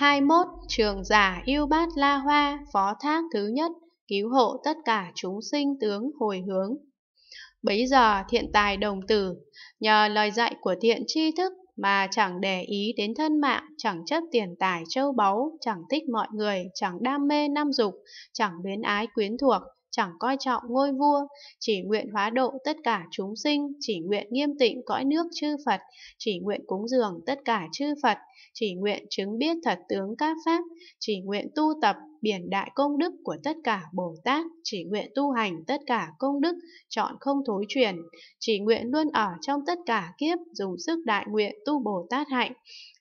21. Trường giả yêu bát la hoa, phó thác thứ nhất, cứu hộ tất cả chúng sinh tướng hồi hướng. Bấy giờ thiện tài đồng tử, nhờ lời dạy của thiện tri thức mà chẳng để ý đến thân mạng, chẳng chấp tiền tài châu báu, chẳng thích mọi người, chẳng đam mê nam dục, chẳng biến ái quyến thuộc, chẳng coi trọng ngôi vua, chỉ nguyện hóa độ tất cả chúng sinh, chỉ nguyện nghiêm tịnh cõi nước chư Phật, chỉ nguyện cúng dường tất cả chư Phật, chỉ nguyện chứng biết thật tướng các pháp, chỉ nguyện tu tập biển đại công đức của tất cả Bồ Tát, chỉ nguyện tu hành tất cả công đức, chọn không thối truyền, chỉ nguyện luôn ở trong tất cả kiếp, dùng sức đại nguyện tu Bồ Tát hạnh,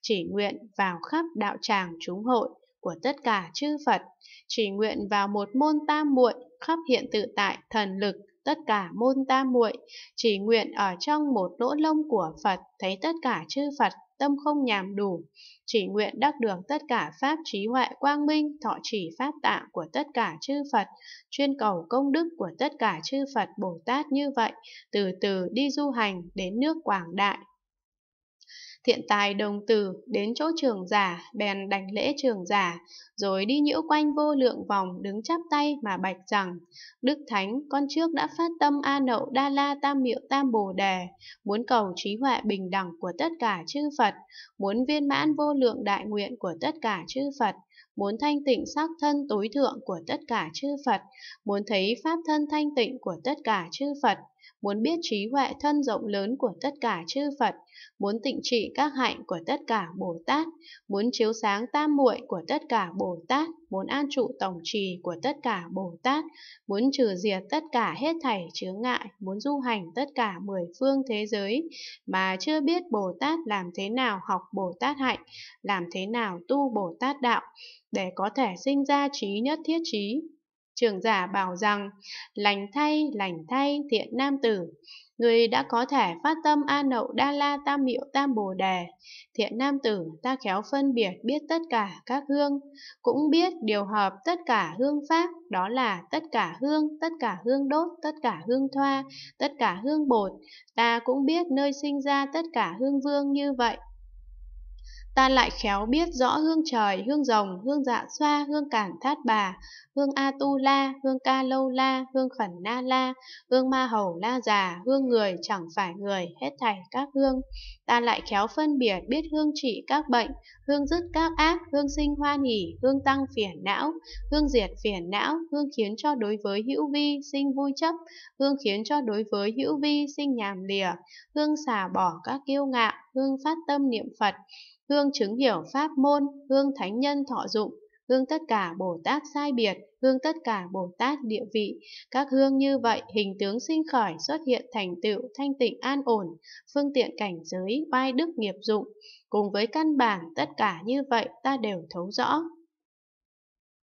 chỉ nguyện vào khắp đạo tràng chúng hội, của tất cả chư Phật, chỉ nguyện vào một môn tam muội khắp hiện tự tại thần lực tất cả môn tam muội, chỉ nguyện ở trong một lỗ lông của Phật thấy tất cả chư Phật tâm không nhàm đủ, chỉ nguyện đắc được tất cả pháp trí huệ quang minh, thọ chỉ pháp tạng của tất cả chư Phật, chuyên cầu công đức của tất cả chư Phật Bồ Tát như vậy, từ từ đi du hành đến nước Quảng Đại, Thiện tài đồng tử đến chỗ trường giả, bèn đành lễ trường giả, rồi đi nhiễu quanh vô lượng vòng đứng chắp tay mà bạch rằng, Đức Thánh, con trước đã phát tâm A Nậu Đa La Tam Miệu Tam Bồ Đề, muốn cầu trí huệ bình đẳng của tất cả chư Phật, muốn viên mãn vô lượng đại nguyện của tất cả chư Phật, muốn thanh tịnh sắc thân tối thượng của tất cả chư Phật, muốn thấy pháp thân thanh tịnh của tất cả chư Phật, muốn biết trí huệ thân rộng lớn của tất cả chư Phật, muốn tịnh trị các hạnh của tất cả Bồ Tát, muốn chiếu sáng tam muội của tất cả Bồ Tát, muốn an trụ tổng trì của tất cả Bồ Tát, muốn trừ diệt tất cả hết thảy chướng ngại, muốn du hành tất cả mười phương thế giới, mà chưa biết Bồ Tát làm thế nào học Bồ Tát hạnh, làm thế nào tu Bồ Tát đạo, để có thể sinh ra trí nhất thiết trí, trưởng giả bảo rằng, lành thay, lành thay, thiện nam tử, người đã có thể phát tâm A Nậu Đa La Tam Miệu Tam Bồ Đề. Thiện nam tử, ta khéo phân biệt biết tất cả các hương, cũng biết điều hợp tất cả hương pháp, đó là tất cả hương, tất cả hương đốt, tất cả hương thoa, tất cả hương bột. Ta cũng biết nơi sinh ra tất cả hương vương như vậy ta lại khéo biết rõ hương trời, hương rồng, hương dạ xoa, hương cản thát bà, hương a tu la, hương ca lâu la, hương khẩn na la, hương ma hầu la già, hương người chẳng phải người, hết thảy các hương. Ta lại khéo phân biệt biết hương trị các bệnh, hương dứt các ác, hương sinh hoan hỷ, hương tăng phiền não, hương diệt phiền não, hương khiến cho đối với hữu vi sinh vui chấp, hương khiến cho đối với hữu vi sinh nhàm lìa, hương xả bỏ các kiêu ngạo, hương phát tâm niệm Phật, hương chứng hiểu pháp môn, hương thánh nhân thọ dụng, hương tất cả Bồ Tát sai biệt, hương tất cả Bồ Tát địa vị. Các hương như vậy, hình tướng sinh khởi xuất hiện thành tựu thanh tịnh an ổn, phương tiện cảnh giới, oai đức nghiệp dụng. Cùng với căn bản, tất cả như vậy ta đều thấu rõ.